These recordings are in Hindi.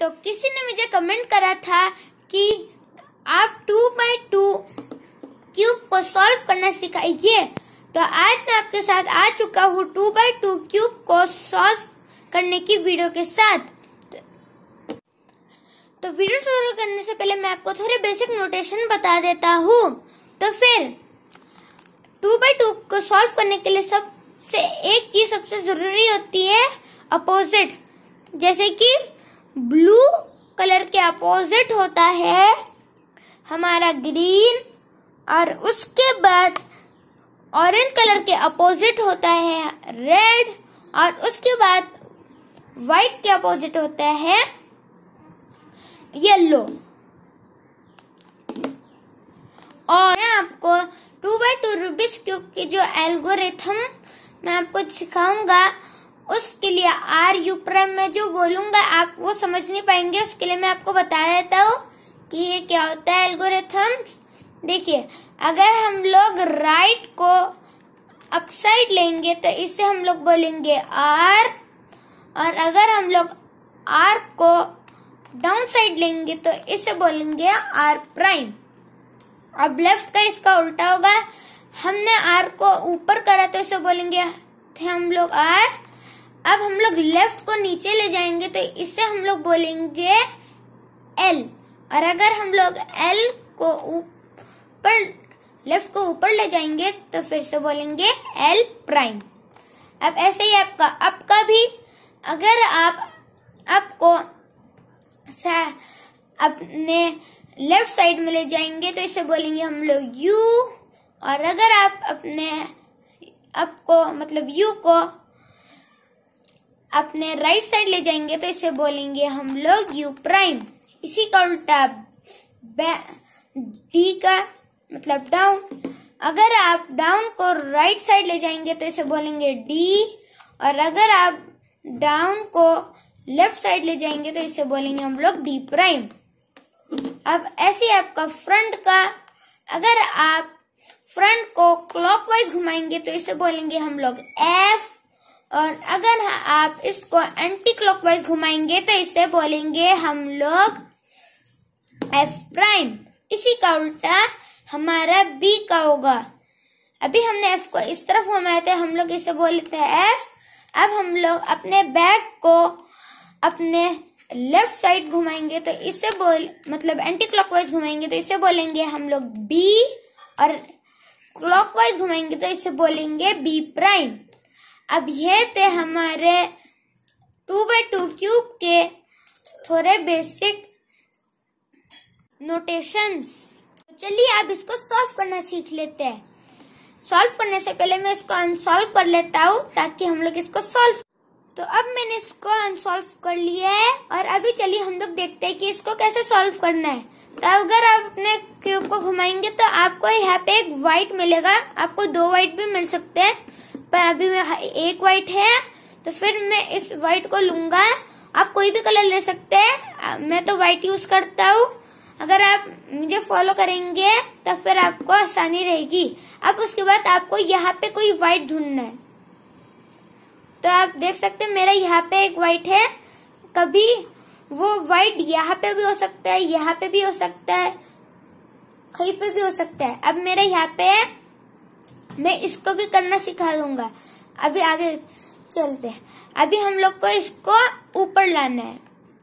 तो किसी ने मुझे कमेंट करा था कि आप टू बाई टू क्यूब को सॉल्व करना सिखाइए तो आज मैं आपके साथ आ चुका हूँ टू बाई टू क्यूब को सॉल्व करने की वीडियो के साथ तो वीडियो शुरू करने से पहले मैं आपको थोड़े बेसिक नोटेशन बता देता हूँ तो फिर टू बाई टू को सॉल्व करने के लिए सबसे एक चीज सबसे जरूरी होती है अपोजिट जैसे कि ब्लू कलर के अपोजिट होता है हमारा ग्रीन और उसके बाद ऑरेंज कलर के अपोजिट होता है रेड और उसके बाद व्हाइट के अपोजिट होता है येलो और मैं आपको two by two Rubik's cube की जो एल्गोरिथम मैं आपको सिखाऊंगा उसके लिए आर यू प्राइम में जो बोलूंगा आप वो समझ नहीं पाएंगे उसके लिए मैं आपको बता देता हूँ कि ये क्या होता है एल्गोरिथम देखिए अगर हम लोग राइट को अपसाइड लेंगे तो इसे हम लोग बोलेंगे आर और अगर हम लोग आर को डाउन साइड लेंगे तो इसे बोलेंगे आर प्राइम अब लेफ्ट का इसका उल्टा होगा हमने आर को ऊपर करा तो इसे बोलेंगे थे हम लोग आर अब हम लोग लेफ्ट को नीचे ले जाएंगे तो इससे हम लोग बोलेंगे एल और अगर हम लोग एल को ऊपर लेफ्ट को ऊपर ले जाएंगे तो फिर से बोलेंगे एल प्राइम अब ऐसे ही आपका अप का भी अगर आप अप को अपने लेफ्ट साइड में ले जाएंगे तो इसे बोलेंगे हम लोग यू और अगर आप अपने अप मतलब को मतलब यू को अपने राइट साइड ले जाएंगे तो इसे बोलेंगे हम लोग यू प्राइम इसी का उल्टा डी का मतलब डाउन अगर आप डाउन को राइट साइड ले जाएंगे तो इसे बोलेंगे डी और अगर आप डाउन को लेफ्ट साइड ले जाएंगे तो इसे बोलेंगे हम लोग डी प्राइम अब ऐसे आपका फ्रंट का अगर आप फ्रंट को क्लॉकवाइज घुमाएंगे तो इसे बोलेंगे हम लोग एफ और अगर आप इसको एंटी क्लॉकवाइज घुमाएंगे तो इसे बोलेंगे हम लोग एफ प्राइम इसी का उल्टा हमारा बी का होगा अभी हमने एफ को इस तरफ घुमाया था हम लोग इसे लेते हैं एफ अब हम लोग अपने बैग को अपने लेफ्ट साइड घुमाएंगे तो इसे बोल मतलब एंटी क्लॉकवाइज घुमाएंगे तो इसे बोलेंगे हम लोग बी और क्लॉकवाइज घुमाएंगे तो इसे बोलेंगे बी प्राइम अब ये थे हमारे टू बाई टू क्यूब के थोड़े बेसिक नोटेशंस तो चलिए अब इसको सॉल्व करना सीख लेते हैं सॉल्व करने से पहले मैं इसको अनसॉल्व कर लेता हूँ ताकि हम लोग इसको सॉल्व तो अब मैंने इसको अनसॉल्व कर लिया है और अभी चलिए हम लोग देखते हैं कि इसको कैसे सॉल्व करना है तो अगर आप अपने क्यूब को घुमाएंगे तो आपको यहाँ पे एक व्हाइट मिलेगा आपको दो व्हाइट भी मिल सकते हैं पर अभी मैं एक वाइट है तो फिर मैं इस वाइट को लूंगा आप कोई भी कलर ले सकते हैं मैं तो व्हाइट यूज करता हूँ अगर आप मुझे फॉलो करेंगे तो फिर आपको आसानी रहेगी अब उसके बाद आपको यहाँ पे कोई व्हाइट ढूंढना है तो आप देख सकते हैं मेरा यहाँ पे एक व्हाइट है कभी वो व्हाइट यहाँ पे भी हो सकता है यहाँ पे भी हो सकता है कहीं पे भी हो सकता है अब मेरा यहाँ पे है मैं इसको भी करना सिखा दूंगा अभी आगे चलते हैं अभी हम लोग को इसको ऊपर लाना है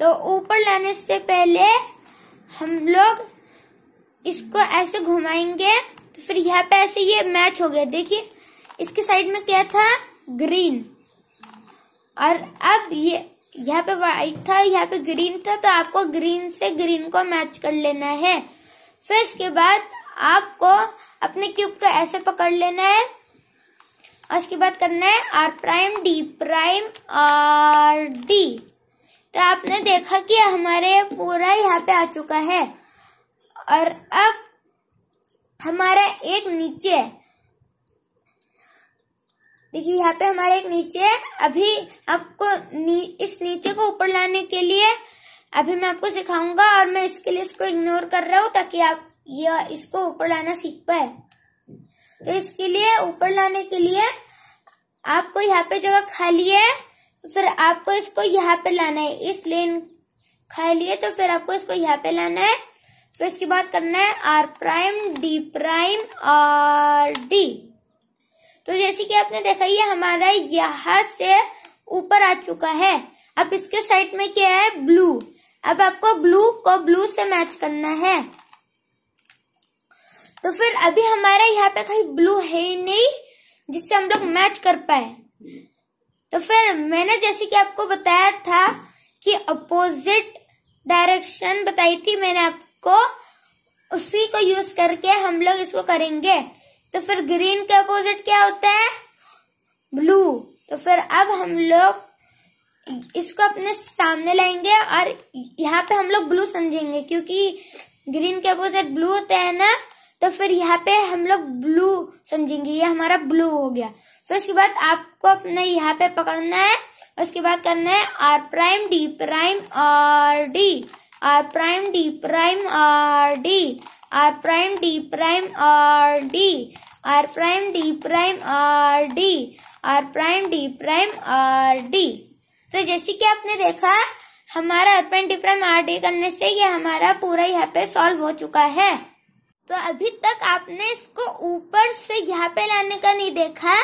तो ऊपर लाने से पहले हम लोग इसको ऐसे घुमाएंगे तो फिर यहाँ पे ऐसे ये मैच हो गया देखिए इसके साइड में क्या था ग्रीन और अब ये यहाँ पे व्हाइट था यहाँ पे ग्रीन था तो आपको ग्रीन से ग्रीन को मैच कर लेना है फिर इसके बाद आपको अपने क्यूब को ऐसे पकड़ लेना है और उसके बाद करना है आर प्राइम डी प्राइम और डी तो आपने देखा कि हमारे पूरा यहाँ पे आ चुका है और अब हमारा एक नीचे देखिए यहाँ पे हमारा एक नीचे अभी आपको नी, इस नीचे को ऊपर लाने के लिए अभी मैं आपको सिखाऊंगा और मैं इसके लिए इसको इग्नोर कर रहा हूँ ताकि आप या इसको ऊपर लाना सीख पाए तो इसके लिए ऊपर लाने के लिए आपको यहाँ पे जगह खाली है तो फिर आपको इसको यहाँ पे लाना है इस लेन खाली है तो फिर आपको इसको यहाँ पे लाना है फिर इसके बाद करना है आर प्राइम डी प्राइम और डी तो जैसे कि आपने देखा ये हमारा यहाँ से ऊपर आ चुका है अब इसके साइड में क्या है ब्लू अब आपको ब्लू को ब्लू से मैच करना है तो फिर अभी हमारा यहाँ पे कहीं ब्लू है ही नहीं जिससे हम लोग मैच कर पाए तो फिर मैंने जैसे कि आपको बताया था कि अपोजिट डायरेक्शन बताई थी मैंने आपको उसी को यूज करके हम लोग इसको करेंगे तो फिर ग्रीन के अपोजिट क्या होता है ब्लू तो फिर अब हम लोग इसको अपने सामने लाएंगे और यहाँ पे हम लोग ब्लू समझेंगे क्योंकि ग्रीन के अपोजिट ब्लू होता है ना तो फिर यहाँ पे हम लोग ब्लू समझेंगे ये हमारा ब्लू हो गया फिर तो उसके बाद आपको अपने यहाँ पे पकड़ना है उसके बाद करना है R prime D prime R D R prime D prime R D R prime D prime R D R prime D prime R D R prime D prime R D तो जैसे कि आपने देखा हमारा R prime D prime R D करने से ये हमारा पूरा यहाँ पे सॉल्व हो चुका है तो अभी तक आपने इसको ऊपर से यहाँ पे लाने का नहीं देखा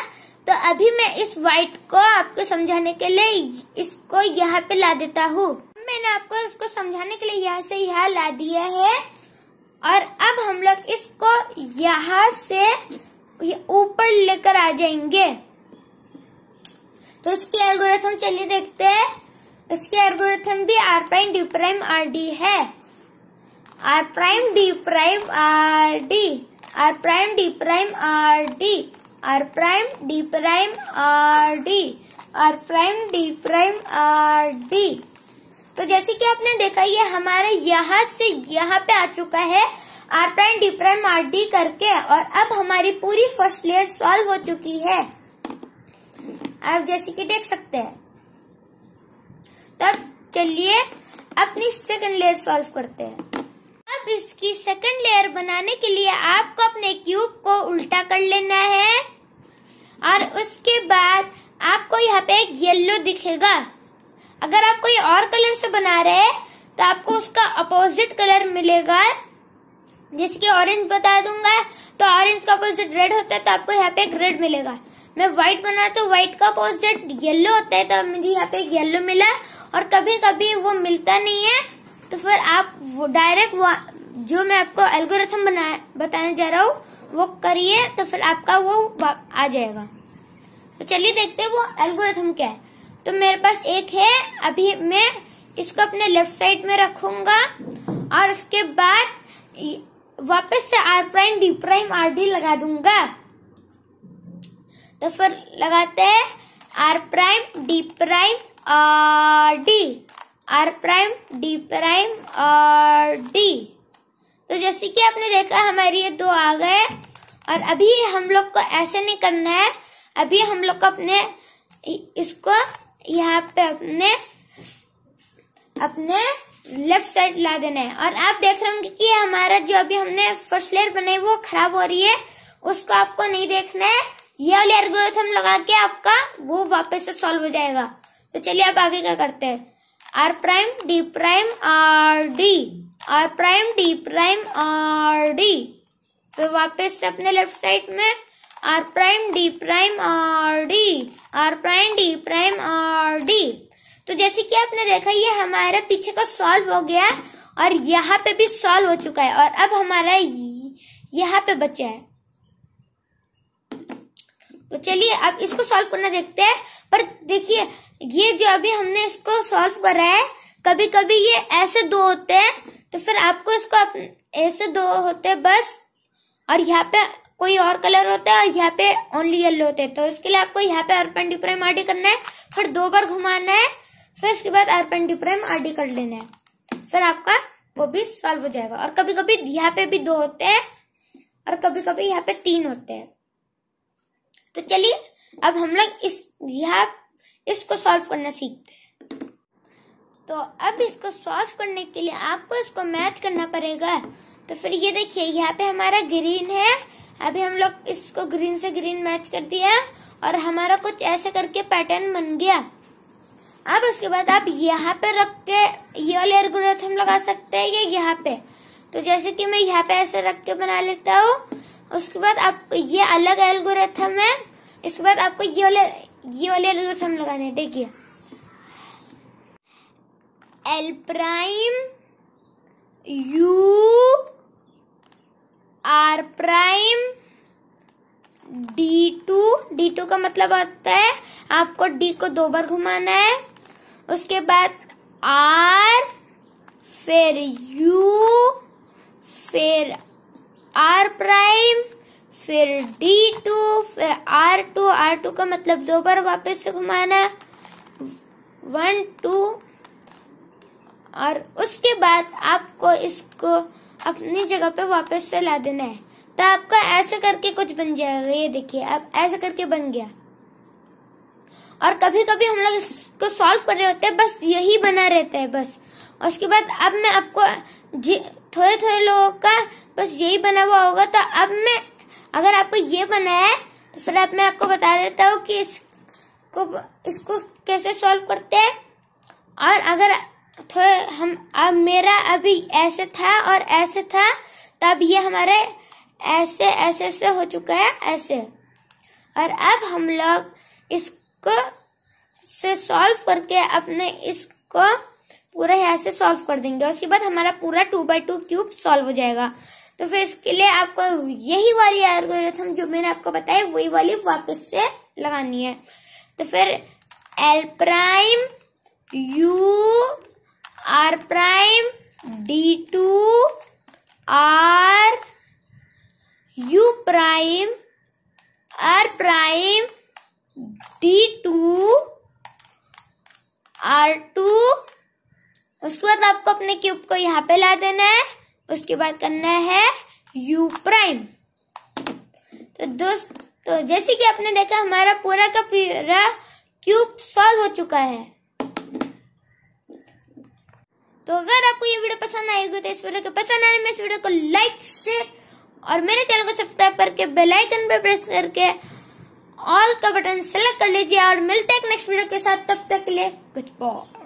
तो अभी मैं इस व्हाइट को आपको समझाने के लिए इसको यहाँ पे ला देता हूँ मैंने आपको इसको समझाने के लिए यहाँ से यहाँ ला दिया है और अब हम लोग इसको यहाँ से ऊपर लेकर आ जाएंगे तो इसकी एल्गोरिथम चलिए देखते हैं इसकी एल्गोरिथम भी R prime D prime R D है R prime D prime R D R prime D prime R D R prime D prime R D R prime D prime R D तो जैसे कि आपने देखा ये हमारे यहाँ से यहाँ पे आ चुका है R prime D prime R D करके और अब हमारी पूरी फर्स्ट लेयर सॉल्व हो चुकी है आप जैसे कि देख सकते हैं तब चलिए अपनी सेकंड लेयर सॉल्व करते हैं अब इसकी सेकंड लेयर बनाने के लिए आपको अपने क्यूब को उल्टा कर लेना है और उसके बाद आपको यहाँ पे एक येलो दिखेगा अगर आप कोई और कलर से बना रहे हैं तो आपको उसका अपोजिट कलर मिलेगा जिसके ऑरेंज बता दूंगा तो ऑरेंज का अपोजिट रेड होता है तो आपको यहाँ पे एक रेड मिलेगा मैं व्हाइट बना तो व्हाइट का अपोजिट येलो होता है तो मुझे यहाँ पे येलो मिला और कभी कभी वो मिलता नहीं है तो फिर आप डायरेक्ट जो मैं आपको एल्गोरिथम बना बताने जा रहा हूँ वो करिए तो फिर आपका वो आ जाएगा तो चलिए देखते हैं वो एल्गोरिथम क्या है तो मेरे पास एक है अभी मैं इसको अपने लेफ्ट साइड में रखूंगा और उसके बाद वापस से R prime D prime R D लगा दूंगा तो फिर लगाते हैं R prime D prime R D R prime D prime और डी तो जैसे कि आपने देखा हमारी ये दो आ गए और अभी हम लोग को ऐसे नहीं करना है अभी हम लोग को अपने इसको यहाँ पे अपने अपने लेफ्ट साइड ला देना है और आप देख रहे होंगे कि हमारा जो अभी हमने फर्स्ट लेयर बनाई वो खराब हो रही है उसको आपको नहीं देखना है ये लेयर ग्रोथ हम लगा के आपका वो वापस से सॉल्व हो जाएगा तो चलिए आप आगे क्या करते हैं R prime, D prime, R D. R prime, D prime, R D. फिर वापस से अपने लेफ्ट साइड में R prime, D prime, R D. R prime, D prime, R D. तो जैसे कि आपने देखा ये हमारा पीछे का सॉल्व हो गया और यहाँ पे भी सॉल्व हो चुका है और अब हमारा यहाँ पे बचा है तो चलिए अब इसको सॉल्व करना देखते हैं पर देखिए ये जो अभी हमने इसको सॉल्व करा है कभी कभी ये ऐसे दो होते हैं तो फिर आपको इसको ऐसे दो होते हैं बस और यहाँ पे कोई और कलर होता है और यहाँ पे ओनली येलो होते हैं तो इसके लिए आपको यहाँ पे अर्पन डिप्रेम आर करना है फिर दो बार घुमाना है फिर इसके बाद अर्पन डिप्रेम आर कर लेना है फिर आपका वो भी सॉल्व हो जाएगा और कभी कभी यहाँ पे भी दो होते हैं और कभी कभी यहाँ पे तीन होते हैं तो चलिए अब हम लोग इस यहाँ इसको सॉल्व करना सीखते हैं तो अब इसको सॉल्व करने के लिए आपको इसको मैच करना पड़ेगा तो फिर ये देखिए यहाँ पे हमारा ग्रीन है अभी हम लोग इसको ग्रीन से ग्रीन मैच कर दिया और हमारा कुछ ऐसे करके पैटर्न बन गया अब उसके बाद आप यहाँ पे रख के ये वाले ग्रोथ हम लगा सकते हैं या यहाँ पे तो जैसे कि मैं यहाँ पे ऐसे रख के बना लेता हूँ उसके बाद आप ये अलग एल्गोरिथम है इसके बाद आपको ये वाले ये वाले रूट हम लगाने हैं देखिए L prime U R prime D two D two का मतलब होता है आपको डी को दो बार घुमाना है उसके बाद आर फिर यू फिर आर प्राइम फिर डी टू फिर आर टू आर टू का मतलब दो बार वापस से घुमाना वन टू और उसके बाद आपको इसको अपनी जगह पे वापस से ला देना है तो आपका ऐसे करके कुछ बन जाएगा ये देखिए अब ऐसे करके बन गया और कभी कभी हम लोग इसको सॉल्व कर रहे होते हैं बस यही बना रहता है बस उसके बाद अब मैं आपको थोड़े थोड़े लोगों का बस यही बना हुआ होगा तो अब मैं अगर आपको ये बना है तो फिर अब मैं आपको बता देता हूँ कि इसको इसको कैसे सॉल्व करते हैं और अगर थोड़े तो हम अब मेरा अभी ऐसे था और ऐसे था तब ये हमारे ऐसे ऐसे ऐसे हो चुका है ऐसे और अब हम लोग इसको से सॉल्व करके अपने इसको पूरा यहाँ से सॉल्व कर देंगे उसके बाद हमारा पूरा two by two cube solve हो जाएगा तो फिर इसके लिए आपको यही वाली एल्गोरिथम जो मैंने आपको बताया वही वाली वापस से लगानी है तो फिर L prime U R prime D two R U prime R prime D two R two उसके बाद आपको अपने क्यूब को यहाँ पे ला देना है उसके बाद करना है यू प्राइम तो दोस्त तो जैसे कि आपने देखा हमारा पूरा का पूरा क्यूब सॉल्व हो चुका है तो अगर आपको ये वीडियो पसंद आएगी तो इस वीडियो को पसंद आने में इस वीडियो को लाइक शेयर और मेरे चैनल को सब्सक्राइब करके बेल आइकन पर प्रेस करके ऑल का बटन सेलेक्ट कर लीजिए और मिलते हैं नेक्स्ट वीडियो के साथ तब तक के लिए गुड बाय